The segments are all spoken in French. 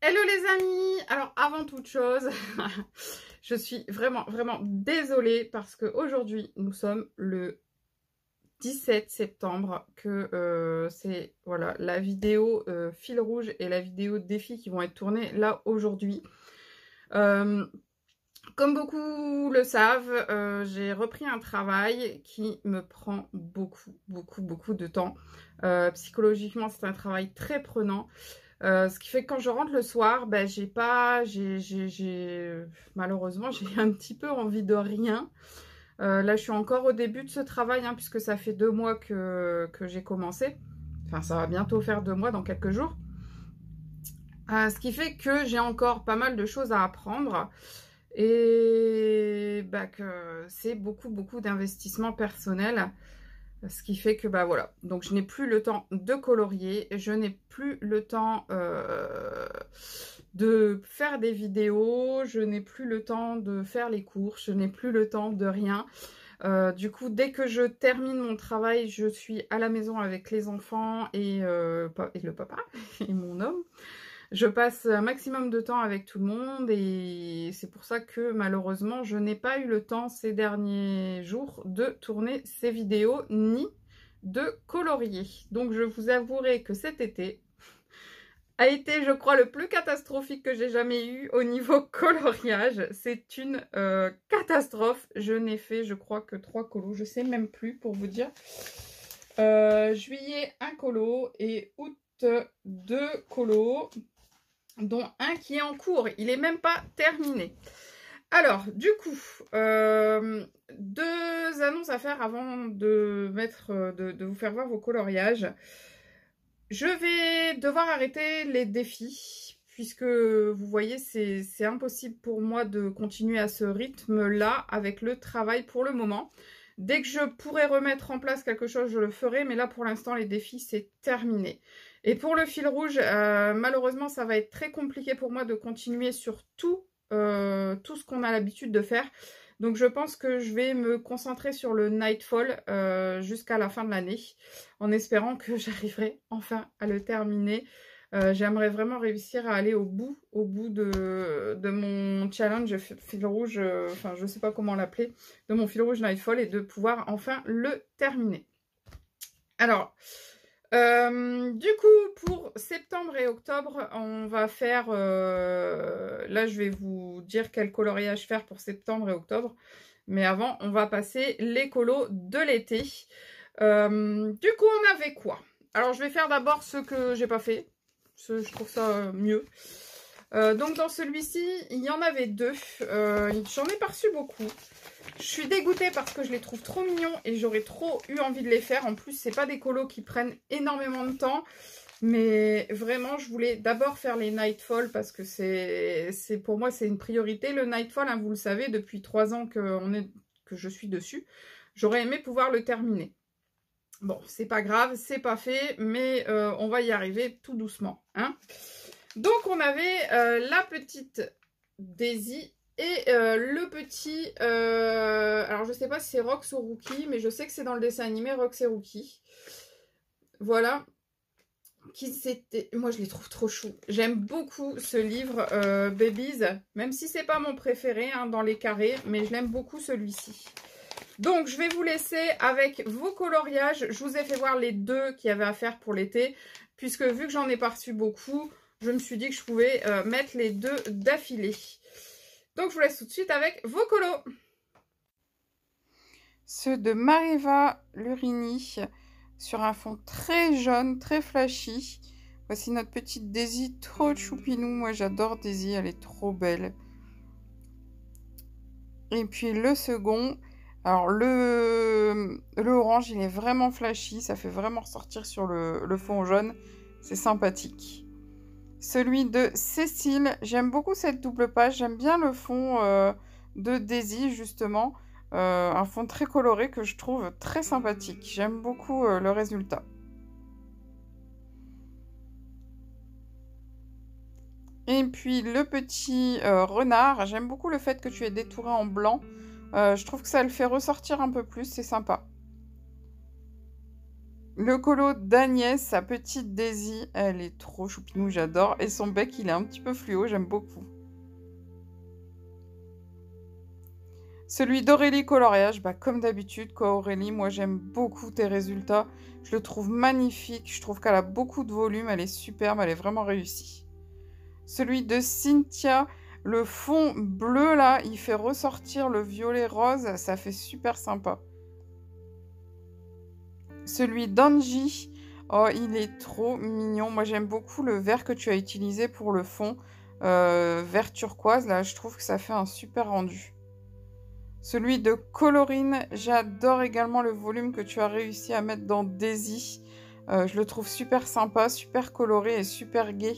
Hello les amis Alors avant toute chose, je suis vraiment vraiment désolée parce que aujourd'hui nous sommes le 17 septembre que euh, c'est voilà la vidéo euh, fil rouge et la vidéo défi qui vont être tournées là aujourd'hui. Euh, comme beaucoup le savent, j'ai repris un travail qui me prend beaucoup beaucoup beaucoup de temps. psychologiquement c'est un travail très prenant. Euh, ce qui fait que quand je rentre le soir, ben, j'ai pas, j'ai, malheureusement, j'ai un petit peu envie de rien. Euh, là, je suis encore au début de ce travail, hein, puisque ça fait deux mois que, j'ai commencé. Enfin, ça va bientôt faire deux mois dans quelques jours. Euh, ce qui fait que j'ai encore pas mal de choses à apprendre et bah, que c'est beaucoup, beaucoup d'investissement personnels, ce qui fait que, bah voilà, donc je n'ai plus le temps de colorier, je n'ai plus le temps euh, de faire des vidéos, je n'ai plus le temps de faire les courses, je n'ai plus le temps de rien. Euh, du coup, dès que je termine mon travail, je suis à la maison avec les enfants et euh, le papa et mon homme je passe un maximum de temps avec tout le monde et c'est pour ça que malheureusement je n'ai pas eu le temps ces derniers jours de tourner ces vidéos ni de colorier. Donc je vous avouerai que cet été a été je crois le plus catastrophique que j'ai jamais eu au niveau coloriage. C'est une euh, catastrophe. Je n'ai fait je crois que trois colos, je sais même plus pour vous dire. Euh, juillet un colo et août deux colos dont un qui est en cours. Il n'est même pas terminé. Alors, du coup, euh, deux annonces à faire avant de, mettre, euh, de, de, vous faire voir vos coloriages. Je vais devoir arrêter les défis, puisque vous voyez, c'est impossible pour moi de continuer à ce rythme-là avec le travail pour le moment. Dès que je pourrai remettre en place quelque chose, je le ferai, mais là, pour l'instant, les défis, c'est terminé. Et pour le fil rouge, euh, malheureusement, ça va être très compliqué pour moi de continuer sur tout, euh, tout ce qu'on a l'habitude de faire. Donc je pense que je vais me concentrer sur le Nightfall euh, jusqu'à la fin de l'année, en espérant que j'arriverai enfin à le terminer. J'aimerais vraiment réussir à aller au bout, au bout de, mon challenge fil rouge, enfin je ne sais pas comment l'appeler, de mon fil rouge Nightfall et de pouvoir enfin le terminer. Alors, euh, du coup, pour septembre et octobre, on va faire... Euh, là, je vais vous dire quel coloriage faire pour septembre et octobre. Mais avant, on va passer les colos de l'été. Euh, du coup, on avait quoi Alors, je vais faire d'abord ce que j'ai pas fait. je trouve ça mieux. donc, dans celui-ci, il y en avait deux. J'en ai perçu beaucoup. Je suis dégoûtée parce que je les trouve trop mignons et j'aurais trop eu envie de les faire. En plus, c'est pas des colos qui prennent énormément de temps. Mais vraiment, je voulais d'abord faire les Nightfall parce que c'est pour moi, c'est une priorité. Le Nightfall, hein, vous le savez, depuis trois ans que, je suis dessus, j'aurais aimé pouvoir le terminer. Bon, c'est pas grave, c'est pas fait, mais euh, on va y arriver tout doucement. Hein. Donc, on avait euh, la petite Daisy et euh, le petit, euh, alors je sais pas si c'est Rox ou Rookie, mais je sais que c'est dans le dessin animé Rox et Rookie. Voilà. Qui c'était Moi je les trouve trop chou. J'aime beaucoup ce livre euh, Babies, même si c'est pas mon préféré hein, dans les carrés, mais je l'aime beaucoup celui-ci. Donc je vais vous laisser avec vos coloriages. Je vous ai fait voir les deux qu'il y avait à faire pour l'été, puisque vu que j'en ai parçu beaucoup, je me suis dit que je pouvais mettre les deux d'affilée. Donc je vous laisse tout de suite avec vos colos. Ceux de Mareva Lurini sur un fond très jaune, très flashy. Voici notre petite Daisy, trop choupinou. Moi j'adore Daisy, elle est trop belle. Et puis le second, alors le, orange il est vraiment flashy, ça fait vraiment ressortir sur le fond jaune. C'est sympathique. Celui de Cécile. J'aime beaucoup cette double page. J'aime bien le fond euh, de Daisy, justement. Euh, un fond très coloré que je trouve très sympathique. J'aime beaucoup euh, le résultat. Et puis le petit renard. J'aime beaucoup le fait que tu aies détouré en blanc. je trouve que ça le fait ressortir un peu plus. C'est sympa. Le colo d'Agnès, sa petite Daisy, elle est trop choupinou, j'adore. Et son bec, il est un petit peu fluo, j'aime beaucoup. Celui d'Aurélie Coloriage, bah comme d'habitude, quoi Aurélie, moi j'aime beaucoup tes résultats. Je le trouve magnifique, je trouve qu'elle a beaucoup de volume, elle est superbe, elle est vraiment réussie. Celui de Cynthia, le fond bleu là, il fait ressortir le violet rose, ça fait super sympa. Celui d'Angie. Oh, il est trop mignon. Moi, j'aime beaucoup le vert que tu as utilisé pour le fond. Euh, vert turquoise, là, je trouve que ça fait un super rendu. Celui de Colorine, j'adore également le volume que tu as réussi à mettre dans Daisy. Euh, je le trouve super sympa, super coloré et super gai.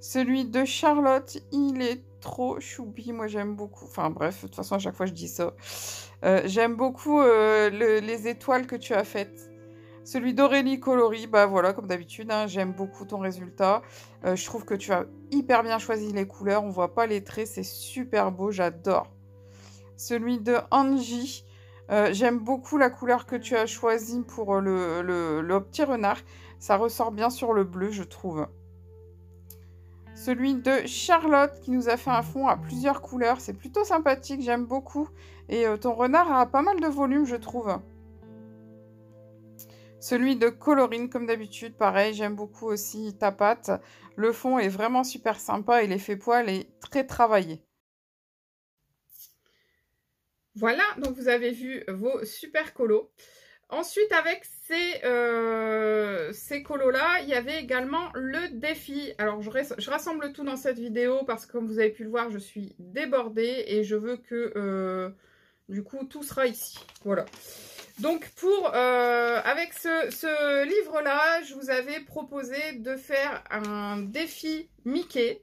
Celui de Charlotte, il est trop choubi. Moi, j'aime beaucoup. Enfin, bref, de toute façon, à chaque fois, je dis ça. Euh, j'aime beaucoup euh, les étoiles que tu as faites. Celui d'Aurélie Colori, bah voilà, comme d'habitude, hein, j'aime beaucoup ton résultat. Euh, je trouve que tu as hyper bien choisi les couleurs. On voit pas les traits, c'est super beau, j'adore. Celui de Angie, j'aime beaucoup la couleur que tu as choisie pour le, le petit renard. Ça ressort bien sur le bleu, je trouve. Celui de Charlotte qui nous a fait un fond à plusieurs couleurs. C'est plutôt sympathique, j'aime beaucoup. Et euh, ton renard a pas mal de volume, je trouve. Celui de Colorine, comme d'habitude, pareil, j'aime beaucoup aussi ta pâte. Le fond est vraiment super sympa et l'effet poil est très travaillé. Voilà, donc vous avez vu vos super colos. Ensuite, avec euh, ces, colos-là, il y avait également le défi. Alors, je, rassemble tout dans cette vidéo parce que, comme vous avez pu le voir, je suis débordée et je veux que, euh, du coup, tout sera ici. Voilà. Donc, pour euh, avec ce, ce livre-là, je vous avais proposé de faire un défi Mickey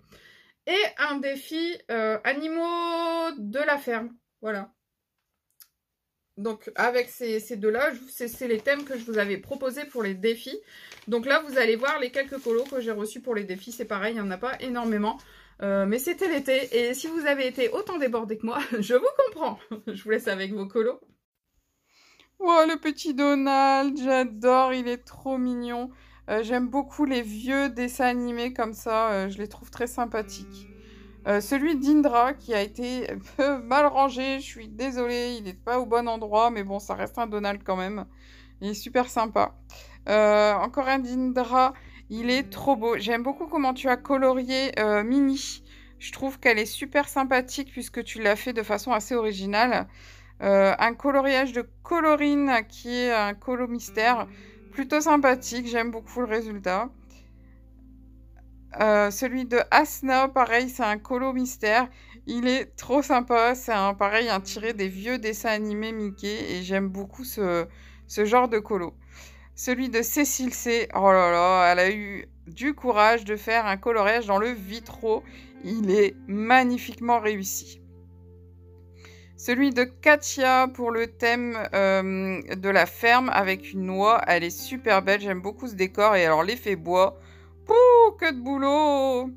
et un défi animaux de la ferme. Voilà. Donc avec ces, deux-là, c'est les thèmes que je vous avais proposés pour les défis. Donc là, vous allez voir les quelques colos que j'ai reçus pour les défis. C'est pareil, il n'y en a pas énormément. Euh, mais c'était l'été et si vous avez été autant débordé que moi, je vous comprends. Je vous laisse avec vos colos. Oh, le petit Donald, j'adore, il est trop mignon. Euh, j'aime beaucoup les vieux dessins animés comme ça, euh, je les trouve très sympathiques. Hmm. Euh, celui d'Indra qui a été peu mal rangé, je suis désolée, il n'est pas au bon endroit, mais bon, ça reste un Donald quand même. Il est super sympa. Euh, encore un d'Indra, il est trop beau. J'aime beaucoup comment tu as colorié euh, Mini. Je trouve qu'elle est super sympathique puisque tu l'as fait de façon assez originale. un coloriage de colorine qui est un colo mystère plutôt sympathique, j'aime beaucoup le résultat. Euh, celui de Asna, pareil, c'est un colo mystère. Il est trop sympa. C'est un pareil, un tiré des vieux dessins animés Mickey. Et j'aime beaucoup ce, genre de colo. Celui de Cécile C. Oh là là, elle a eu du courage de faire un coloriage dans le vitro. Il est magnifiquement réussi. Celui de Katia pour le thème euh, de la ferme avec une noix. Elle est super belle. J'aime beaucoup ce décor. Et alors, l'effet bois que de boulot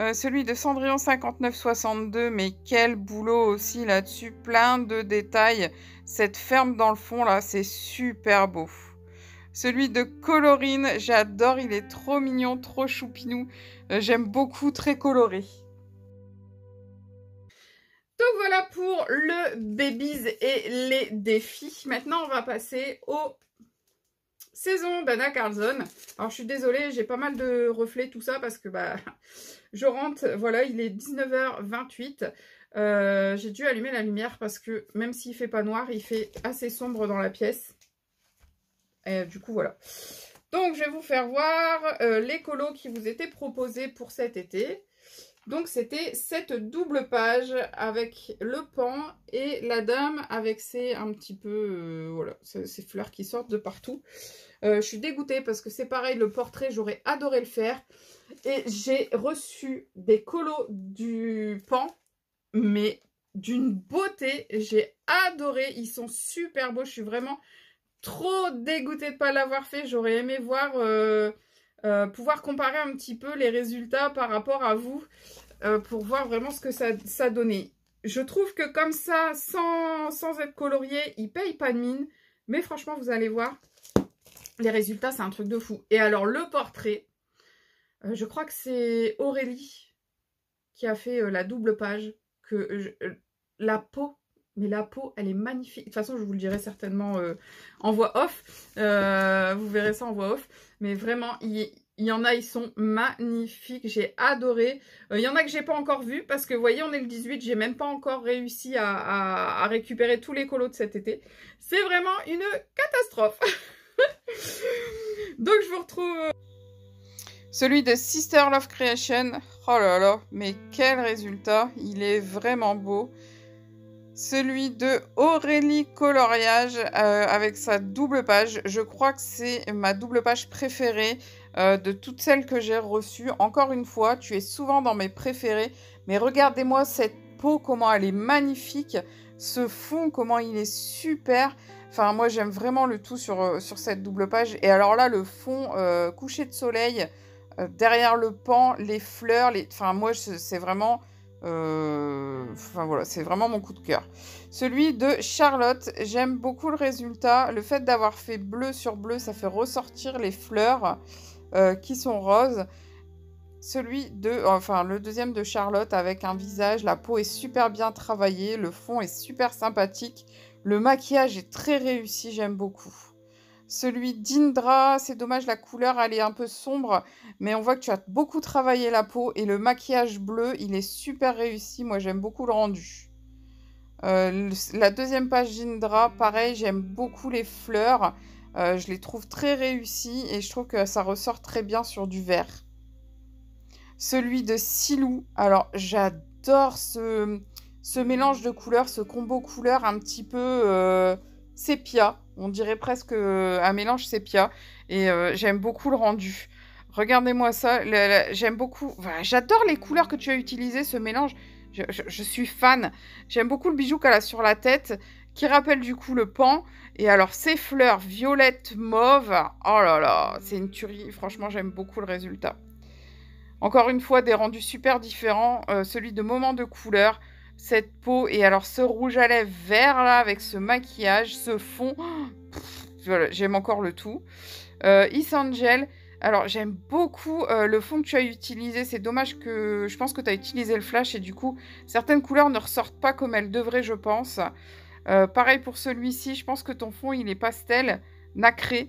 euh, Celui de Cendrillon 5962, mais quel boulot aussi là-dessus, plein de détails. Cette ferme dans le fond là, c'est super beau. Celui de Colorine, j'adore, il est trop mignon, trop choupinou. Euh, j'aime beaucoup, très coloré. Donc voilà pour le babies et les défis. Maintenant, on va passer au saison d'Anna Carlson. Alors je suis désolée, j'ai pas mal de reflets tout ça parce que bah je rentre, voilà, il est 19h28. Euh, j'ai dû allumer la lumière parce que même s'il fait pas noir, il fait assez sombre dans la pièce. Et euh, du coup voilà. Donc je vais vous faire voir euh, les colos qui vous étaient proposés pour cet été. Donc c'était cette double page avec le pan et la dame avec ses un petit peu, voilà, ces fleurs qui sortent de partout. Euh, je suis dégoûtée parce que c'est pareil, le portrait, j'aurais adoré le faire. Et j'ai reçu des colos du pan, mais d'une beauté. J'ai adoré. Ils sont super beaux. Je suis vraiment trop dégoûtée de ne pas l'avoir fait. J'aurais aimé voir, euh, euh, pouvoir comparer un petit peu les résultats par rapport à vous pour voir vraiment ce que ça, donnait. Je trouve que comme ça, sans, sans être colorié, il paye pas de mine. Mais franchement, vous allez voir, les résultats, c'est un truc de fou. Et alors, le portrait, euh, je crois que c'est Aurélie qui a fait euh, la double page. Que euh, la peau, mais la peau, elle est magnifique. De toute façon, je vous le dirai certainement en voix off. vous verrez ça en voix off. Mais vraiment, il, y en a, ils sont magnifiques. J'ai adoré. il y en a que j'ai pas encore vu parce que, vous voyez, on est le 18. J'ai même pas encore réussi à, à récupérer tous les colos de cet été. C'est vraiment une catastrophe. Donc je vous retrouve. Euh, celui de Sister Love Creation. Oh là là, mais quel résultat. Il est vraiment beau. Celui de Aurélie Coloriage euh, avec sa double page. Je crois que c'est ma double page préférée euh, de toutes celles que j'ai reçues. Encore une fois, tu es souvent dans mes préférés. Mais regardez-moi cette peau, comment elle est magnifique ce fond, comment il est super. Enfin, moi, j'aime vraiment le tout sur, euh, cette double page. Et alors là, le fond euh, coucher de soleil, euh, derrière le pan, les fleurs, Enfin, moi, c'est vraiment... Enfin, voilà, c'est vraiment mon coup de cœur. Celui de Charlotte, j'aime beaucoup le résultat. Le fait d'avoir fait bleu sur bleu, ça fait ressortir les fleurs qui sont roses. Celui de, enfin le deuxième de Charlotte avec un visage, la peau est super bien travaillée, le fond est super sympathique, le maquillage est très réussi, j'aime beaucoup. Celui d'Indra, c'est dommage, la couleur elle est un peu sombre, mais on voit que tu as beaucoup travaillé la peau et le maquillage bleu, il est super réussi, moi j'aime beaucoup le rendu. Euh, la deuxième page d'Indra, pareil, j'aime beaucoup les fleurs, euh, je les trouve très réussies et je trouve que ça ressort très bien sur du vert celui de Silou. Alors j'adore ce, ce, mélange de couleurs, ce combo couleur un petit peu euh, sépia. On dirait presque euh, un mélange sépia. Et euh, j'aime beaucoup le rendu. Regardez-moi ça. J'aime beaucoup. J'adore les couleurs que tu as utilisées, ce mélange. Je, suis fan. J'aime beaucoup le bijou qu'elle a sur la tête, qui rappelle du coup le pan. Et alors, ces fleurs violettes, mauve. Oh là là, c'est une tuerie. Franchement, j'aime beaucoup le résultat. Encore une fois, des rendus super différents. Euh, celui de Moment de couleur, cette peau et alors ce rouge à lèvres vert là avec ce maquillage, ce fond. Oh, j'aime encore le tout. Euh, Angel. Alors j'aime beaucoup euh, le fond que tu as utilisé. C'est dommage que je pense que tu as utilisé le flash et du coup certaines couleurs ne ressortent pas comme elles devraient, je pense. Euh, pareil pour celui-ci, je pense que ton fond il est pastel, nacré.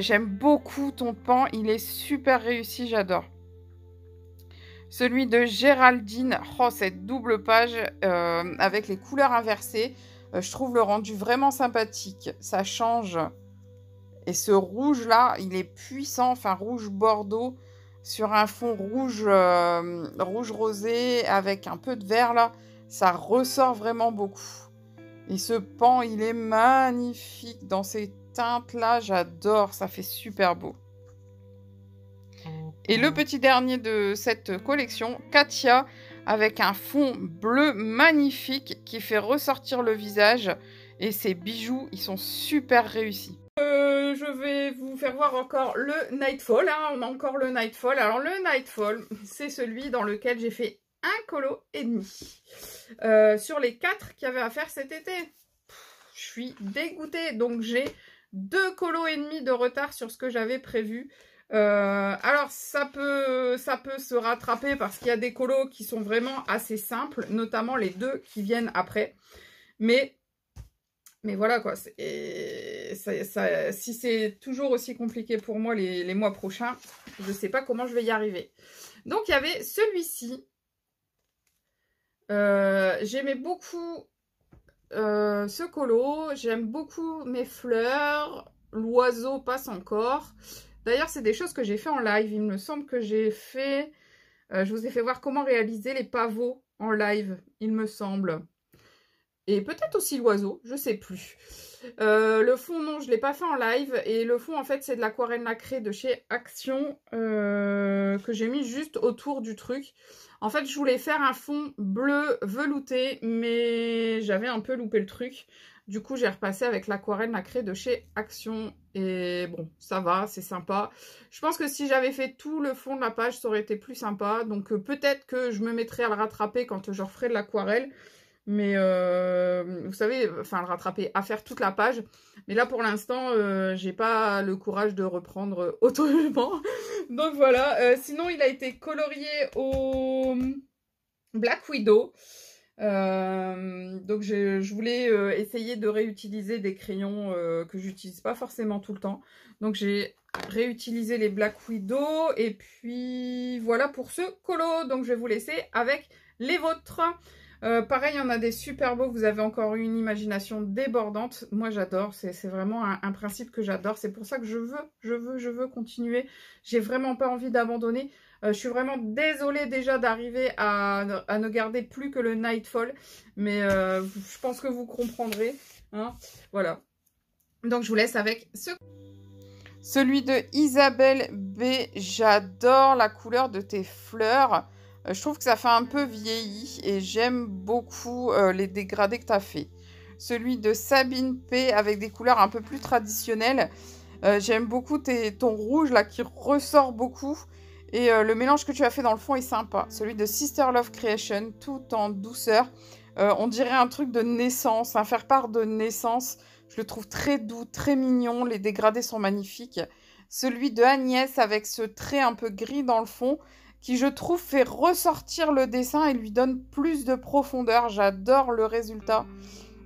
j'aime beaucoup ton pan, il est super réussi, j'adore. Celui de Géraldine, oh, cette double page euh, avec les couleurs inversées, euh, je trouve le rendu vraiment sympathique. Ça change. Et ce rouge-là, il est puissant, enfin rouge bordeaux, sur un fond rouge, euh, rouge rosé, avec un peu de vert là. Ça ressort vraiment beaucoup. Et ce pan, il est magnifique dans ces teintes-là. J'adore, ça fait super beau. Et le mm. petit dernier de cette collection, Katia, avec un fond bleu magnifique qui fait ressortir le visage. Et ses bijoux, ils sont super réussis. Euh, je vais vous faire voir encore le Nightfall. Hein. On a encore le Nightfall. Alors le Nightfall, c'est celui dans lequel j'ai fait un colo et demi. Euh, sur les quatre qu'il y avait à faire cet été. je suis dégoûtée. Donc j'ai deux colos et demi de retard sur ce que j'avais prévu. Euh, alors, ça peut, ça peut se rattraper parce qu'il y a des colos qui sont vraiment assez simples, notamment les deux qui viennent après. Mais, mais voilà quoi. si c'est toujours aussi compliqué pour moi les, mois prochains, je ne sais pas comment je vais y arriver. Donc, il y avait celui-ci. Euh, j'aimais beaucoup euh, ce colo. J'aime beaucoup mes fleurs. L'oiseau passe encore. D'ailleurs, c'est des choses que j'ai fait en live. Il me semble que j'ai fait... Euh, je vous ai fait voir comment réaliser les pavots en live, il me semble. Et peut-être aussi l'oiseau, je ne sais plus. Euh, le fond, non, je ne l'ai pas fait en live. Et le fond, en fait, c'est de l'aquarelle nacrée de chez Action euh, que j'ai mis juste autour du truc. En fait, je voulais faire un fond bleu velouté, mais j'avais un peu loupé le truc. Du coup, j'ai repassé avec l'aquarelle nacrée de chez Action. Et bon, ça va, c'est sympa. Je pense que si j'avais fait tout le fond de la page, ça aurait été plus sympa. Donc euh, peut-être que je me mettrais à le rattraper quand je referai de l'aquarelle. Mais euh, vous savez, enfin le rattraper, à faire toute la page. Mais là, pour l'instant, euh, j'ai pas le courage de reprendre autrement. Donc voilà. sinon, il a été colorié au Black Widow. Euh, donc je, voulais euh, essayer de réutiliser des crayons euh, que j'utilise pas forcément tout le temps. Donc j'ai réutilisé les Black Widow et puis voilà pour ce colo. Donc je vais vous laisser avec les vôtres. pareil, il y en a des super beaux, vous avez encore une imagination débordante. Moi j'adore, c'est vraiment un, principe que j'adore. C'est pour ça que je veux, je veux, je veux continuer. J'ai vraiment pas envie d'abandonner. Euh, je suis vraiment désolée déjà d'arriver à, ne garder plus que le Nightfall. Mais euh, je pense que vous comprendrez. Hein. voilà. Donc je vous laisse avec ce... Celui de Isabelle B. J'adore la couleur de tes fleurs. Euh, je trouve que ça fait un peu vieilli et j'aime beaucoup les dégradés que tu as fait. Celui de Sabine P. avec des couleurs un peu plus traditionnelles. J'aime beaucoup tes, ton rouge là qui ressort beaucoup. Et euh, le mélange que tu as fait dans le fond est sympa. Celui de Sister Love Creation, tout en douceur. Euh, on dirait un truc de naissance, un faire-part de naissance. Je le trouve très doux, très mignon. Les dégradés sont magnifiques. Celui de Agnès avec ce trait un peu gris dans le fond, qui je trouve fait ressortir le dessin et lui donne plus de profondeur. J'adore le résultat.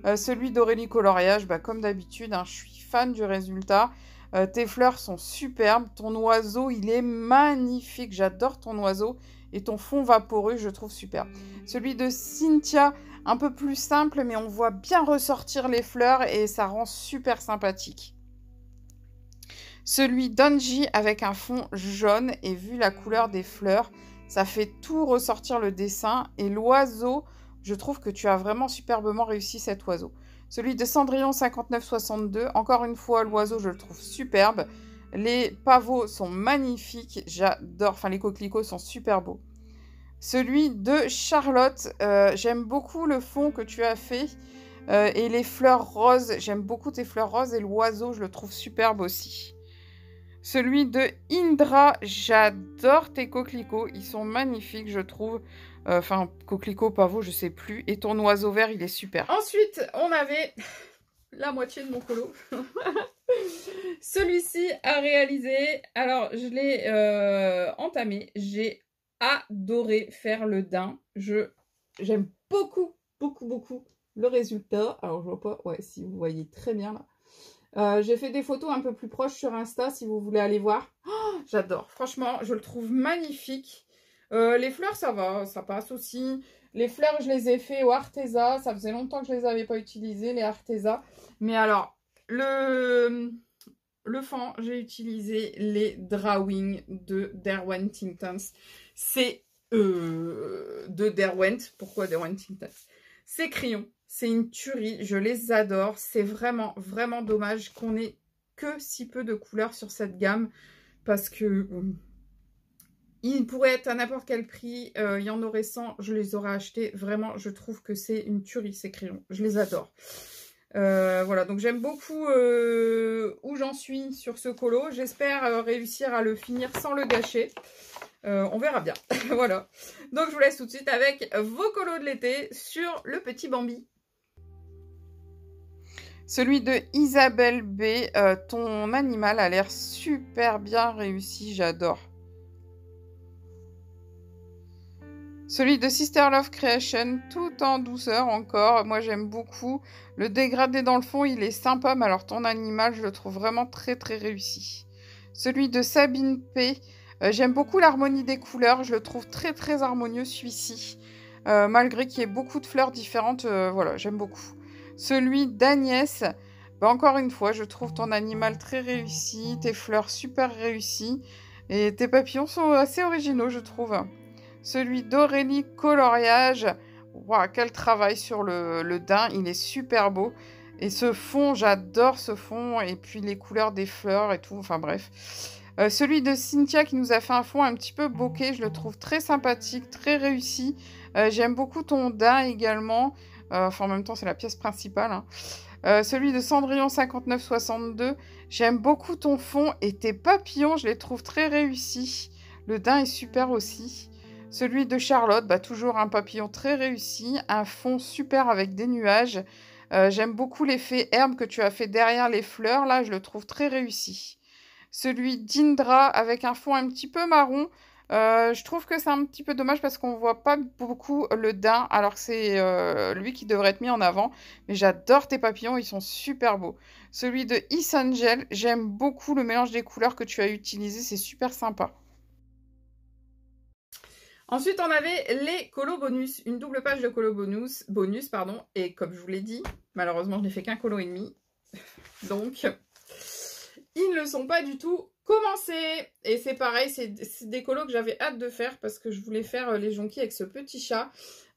Euh, celui d'Aurélie Coloriage, bah, comme d'habitude, hein, je suis fan du résultat. Euh, tes fleurs sont superbes. Ton oiseau, il est magnifique. J'adore ton oiseau. Et ton fond vaporeux, je trouve superbe. Celui de Cynthia, un peu plus simple, mais on voit bien ressortir les fleurs et ça rend super sympathique. Celui d'Anji avec un fond jaune et vu la couleur des fleurs, ça fait tout ressortir le dessin. Et l'oiseau, je trouve que tu as vraiment superbement réussi cet oiseau. Celui de Cendrillon 5962, encore une fois, l'oiseau, je le trouve superbe. Les pavots sont magnifiques, j'adore. Enfin, les coquelicots sont super beaux. Celui de Charlotte, euh, j'aime beaucoup le fond que tu as fait. Euh, et les fleurs roses, j'aime beaucoup tes fleurs roses. Et l'oiseau, je le trouve superbe aussi. Celui de Indra, j'adore tes coquelicots. Ils sont magnifiques, je trouve. Euh, enfin, coquelicot, pavot, je sais plus. Et ton oiseau vert, il est super. Ensuite, on avait la moitié de mon colo. Celui-ci a réalisé. Alors, je l'ai euh, entamé. J'ai adoré faire le daim. Je j'aime beaucoup, beaucoup, beaucoup le résultat. Alors, je vois pas. Ouais, si vous voyez très bien là. Euh, j'ai fait des photos un peu plus proches sur Insta si vous voulez aller voir. J'adore. Franchement, je le trouve magnifique. Euh, les fleurs, ça va, ça passe aussi. Les fleurs, je les ai fait au Arteza. Ça faisait longtemps que je les avais pas utilisées, les Arteza. Mais alors, le, le fond, j'ai utilisé les Drawing de Derwent Tintons. C'est euh, de Derwent. Pourquoi Derwent Tintons Ces crayons, c'est une tuerie. Je les adore. C'est vraiment, vraiment dommage qu'on ait que si peu de couleurs sur cette gamme. Parce que euh, il pourrait être à n'importe quel prix. Euh, il y en aurait 100. Je les aurais achetés. Vraiment, je trouve que c'est une tuerie, ces crayons. Je les adore. Euh, voilà, donc j'aime beaucoup euh, où j'en suis sur ce colo. J'espère réussir à le finir sans le gâcher. on verra bien. voilà. Donc je vous laisse tout de suite avec vos colos de l'été sur le petit Bambi. Celui de Isabelle B. ton animal a l'air super bien réussi, j'adore. Celui de Sister Love Creation, tout en douceur encore. Moi, j'aime beaucoup. Le dégradé dans le fond, il est sympa, mais alors ton animal, je le trouve vraiment très très réussi. Celui de Sabine P. Euh, j'aime beaucoup l'harmonie des couleurs. Je le trouve très très harmonieux celui-ci. Euh, malgré qu'il y ait beaucoup de fleurs différentes, euh, voilà, j'aime beaucoup. Celui d'Agnès. Bah, encore une fois, je trouve ton animal très réussi, tes fleurs super réussies. Et tes papillons sont assez originaux, je trouve. Celui d'Aurélie Coloriage. Waouh, quel travail sur le, le, daim, il est super beau. Et ce fond, j'adore ce fond, et puis les couleurs des fleurs et tout, enfin bref. Euh, celui de Cynthia qui nous a fait un fond un petit peu bokeh, je le trouve très sympathique, très réussi. Euh, j'aime beaucoup ton daim également. Euh, enfin, en même temps, c'est la pièce principale. Hein. celui de Cendrillon 5962. J'aime beaucoup ton fond et tes papillons, je les trouve très réussis. Le daim est super aussi. Celui de Charlotte, bah, toujours un papillon très réussi, un fond super avec des nuages. Euh, j'aime beaucoup l'effet herbe que tu as fait derrière les fleurs, là je le trouve très réussi. Celui d'Indra avec un fond un petit peu marron, euh, je trouve que c'est un petit peu dommage parce qu'on voit pas beaucoup le daim, alors que c'est euh, lui qui devrait être mis en avant. Mais j'adore tes papillons, ils sont super beaux. Celui de Isangel, j'aime beaucoup le mélange des couleurs que tu as utilisé, c'est super sympa. Ensuite, on avait les colos bonus, une double page de colo bonus, bonus pardon, et comme je vous l'ai dit, malheureusement, je n'ai fait qu'un colo et demi. Donc, ils ne le sont pas du tout commencés. Et c'est pareil, c'est des colos que j'avais hâte de faire parce que je voulais faire euh, les jonquilles avec ce petit chat.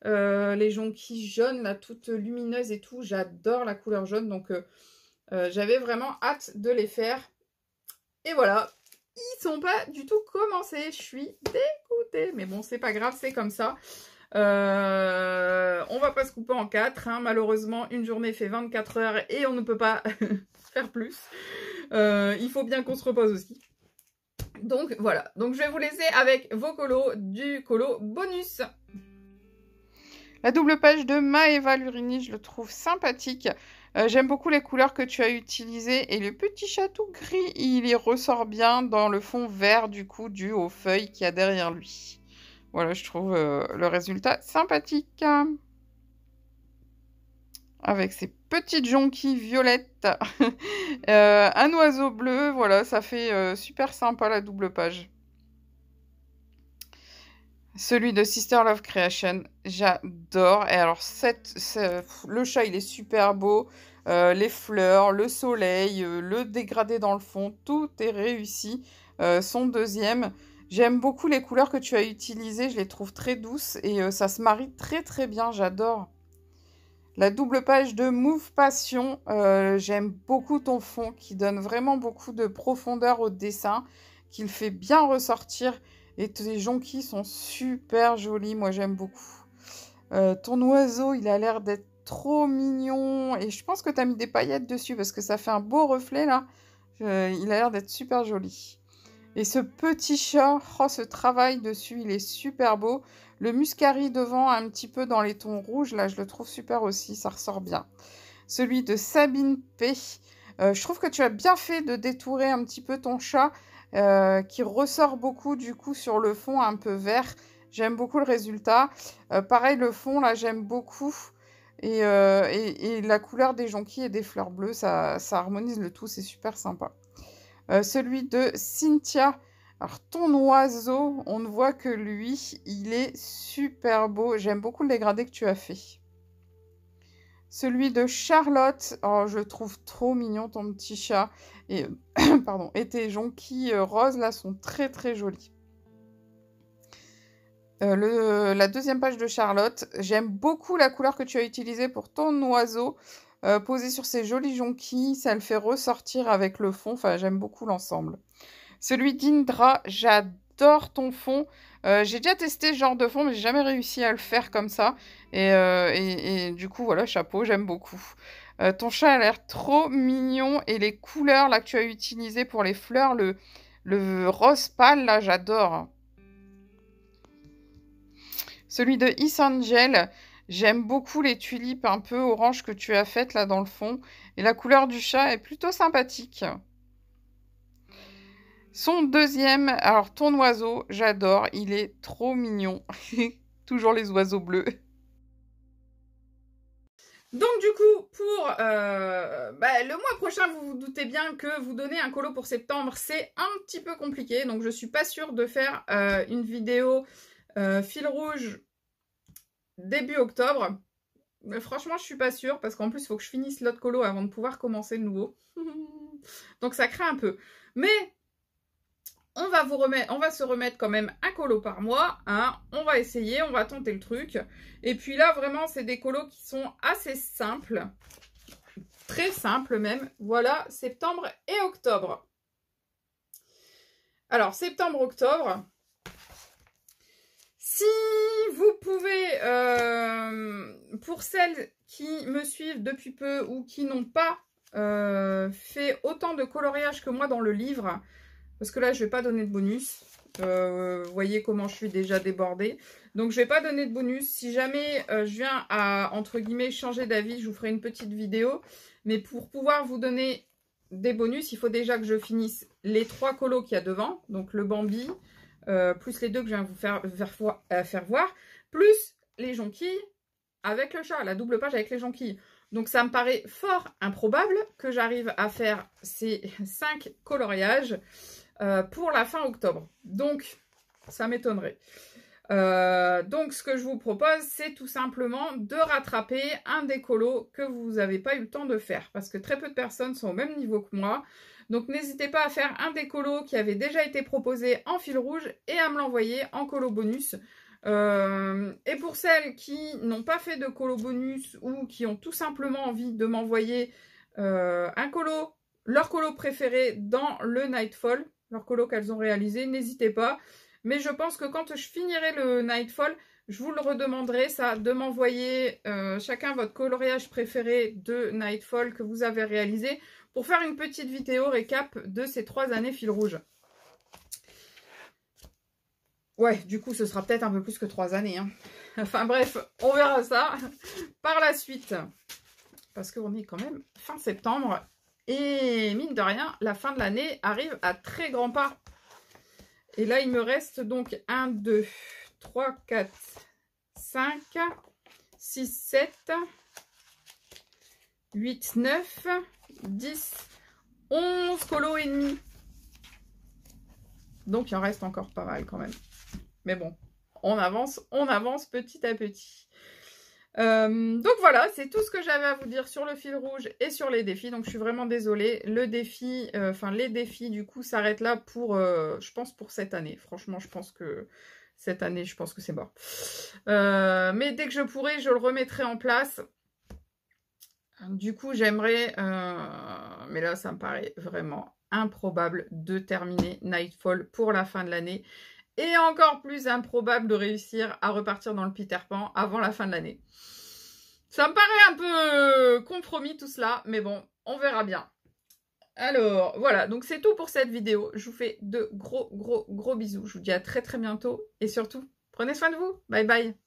Euh, les jonquilles jaunes, là, toutes lumineuses et tout. J'adore la couleur jaune, donc euh, j'avais vraiment hâte de les faire. Et voilà, ils sont pas du tout commencés. Je suis dégoûtée. Mais bon, c'est pas grave, c'est comme ça. On euh, on va pas se couper en quatre. Hein. Malheureusement, une journée fait 24 heures et on ne peut pas faire plus. Euh, il faut bien qu'on se repose aussi. Donc voilà. Donc je vais vous laisser avec vos colos du colo bonus. La double page de Maeva Lurini, je le trouve sympathique. Euh, j'aime beaucoup les couleurs que tu as utilisées et le petit chatou gris, il y ressort bien dans le fond vert du coup dû aux feuilles qu'il y a derrière lui. Voilà, je trouve euh, le résultat sympathique. Avec ses petites jonquilles violettes. Euh, un oiseau bleu, voilà, ça fait super sympa la double page. Celui de Sister Love Creation, j'adore. Et alors, le chat, il est super beau. Euh, les fleurs, le soleil, euh, le dégradé dans le fond, tout est réussi. Euh, son deuxième. J'aime beaucoup les couleurs que tu as utilisées, je les trouve très douces et ça se marie très très bien, j'adore. La double page de Move Passion, j'aime beaucoup ton fond qui donne vraiment beaucoup de profondeur au dessin, qu'il fait bien ressortir et tes jonquilles sont super jolies, moi j'aime beaucoup. Euh, ton oiseau, il a l'air d'être trop mignon. Et je pense que tu as mis des paillettes dessus parce que ça fait un beau reflet là. il a l'air d'être super joli. Et ce petit chat, oh, ce travail dessus, il est super beau. Le muscari devant, un petit peu dans les tons rouges, là, je le trouve super aussi, ça ressort bien. Celui de Sabine P. Euh, je trouve que tu as bien fait de détourer un petit peu ton chat euh, qui ressort beaucoup du coup sur le fond un peu vert. J'aime beaucoup le résultat. Euh, pareil, le fond, là, j'aime beaucoup. Euh, et, et, la couleur des jonquilles et des fleurs bleues, ça, ça harmonise le tout, c'est super sympa. celui de Cynthia. Alors, ton oiseau, on ne voit que lui, il est super beau. J'aime beaucoup le dégradé que tu as fait. Celui de Charlotte. Oh, je trouve trop mignon ton petit chat. Et, pardon, et tes jonquilles euh, roses là sont très très jolies. Euh, la deuxième page de Charlotte. J'aime beaucoup la couleur que tu as utilisée pour ton oiseau euh, posé sur ces jolies jonquilles. Ça le fait ressortir avec le fond. Enfin, j'aime beaucoup l'ensemble. Celui d'Indra, j'adore J'adore ton fond. Euh, j'ai déjà testé ce genre de fond, mais j'ai jamais réussi à le faire comme ça. Et, euh, du coup, voilà, chapeau, j'aime beaucoup. Euh, ton chat a l'air trop mignon et les couleurs là que tu as utilisées pour les fleurs, le, rose pâle là, j'adore. Celui de Isangel. Angel, j'aime beaucoup les tulipes un peu orange que tu as faites là dans le fond et la couleur du chat est plutôt sympathique. Son deuxième, alors ton oiseau, j'adore, il est trop mignon. Toujours les oiseaux bleus. Donc du coup, pour euh, bah, le mois prochain, vous vous doutez bien que vous donner un colo pour septembre, c'est un petit peu compliqué. Donc je ne suis pas sûre de faire euh, une vidéo euh, fil rouge début octobre. Mais franchement, je suis pas sûre parce qu'en plus, il faut que je finisse l'autre colo avant de pouvoir commencer le nouveau. Donc ça craint un peu. Mais on va, vous on va se remettre quand même un colo par mois. Hein. On va essayer, on va tenter le truc. Et puis là, vraiment, c'est des colos qui sont assez simples. Très simples même. Voilà, septembre et octobre. Alors, septembre-octobre. Si vous pouvez, euh, pour celles qui me suivent depuis peu ou qui n'ont pas euh, fait autant de coloriage que moi dans le livre, parce que là, je ne vais pas donner de bonus. Vous euh, voyez comment je suis déjà débordée. Donc, je ne vais pas donner de bonus. Si jamais euh, je viens à, entre guillemets, changer d'avis, je vous ferai une petite vidéo. Mais pour pouvoir vous donner des bonus, il faut déjà que je finisse les trois colos qu'il y a devant. Donc, le Bambi, euh, plus les deux que je viens vous faire, faire, faire voir, plus les jonquilles avec le chat, la double page avec les jonquilles. Donc ça me paraît fort improbable que j'arrive à faire ces cinq coloriages euh, pour la fin octobre. Donc, ça m'étonnerait. Euh, donc, ce que je vous propose, c'est tout simplement de rattraper un colos que vous n'avez pas eu le temps de faire. Parce que très peu de personnes sont au même niveau que moi. Donc, n'hésitez pas à faire un colos qui avait déjà été proposé en fil rouge et à me l'envoyer en colo bonus. Euh, et pour celles qui n'ont pas fait de colo bonus ou qui ont tout simplement envie de m'envoyer un colo, leur colo préféré dans le Nightfall, leur colo qu'elles ont réalisé, n'hésitez pas. Mais je pense que quand je finirai le Nightfall, je vous le redemanderai, ça, de m'envoyer euh, chacun votre coloriage préféré de Nightfall que vous avez réalisé pour faire une petite vidéo récap de ces trois années fil rouge. Ouais, du coup, ce sera peut-être un peu plus que trois années. Hein. Enfin bref, on verra ça par la suite. Parce qu'on est quand même fin septembre et mine de rien, la fin de l'année arrive à très grands pas. Et là, il me reste donc 1, 2, 3, 4, 5, 6, 7, 8, 9, 10, 11 colos et demi. Donc, il en reste encore pas mal quand même. Mais bon, on avance, on avance petit à petit. Euh, donc voilà, c'est tout ce que j'avais à vous dire sur le fil rouge et sur les défis. Donc je suis vraiment désolée. Le défi, euh, enfin les défis du coup s'arrêtent là pour, euh, je pense pour cette année. Franchement, je pense que cette année, je pense que c'est mort. mais dès que je pourrai, je le remettrai en place. Du coup, j'aimerais, mais là, ça me paraît vraiment improbable de terminer Nightfall pour la fin de l'année et encore plus improbable de réussir à repartir dans le Peter Pan avant la fin de l'année. Ça me paraît un peu euh, compromis tout cela, mais bon, on verra bien. Alors, voilà, donc c'est tout pour cette vidéo. Je vous fais de gros, gros, gros bisous. Je vous dis à très, très bientôt. Et surtout, prenez soin de vous. Bye bye.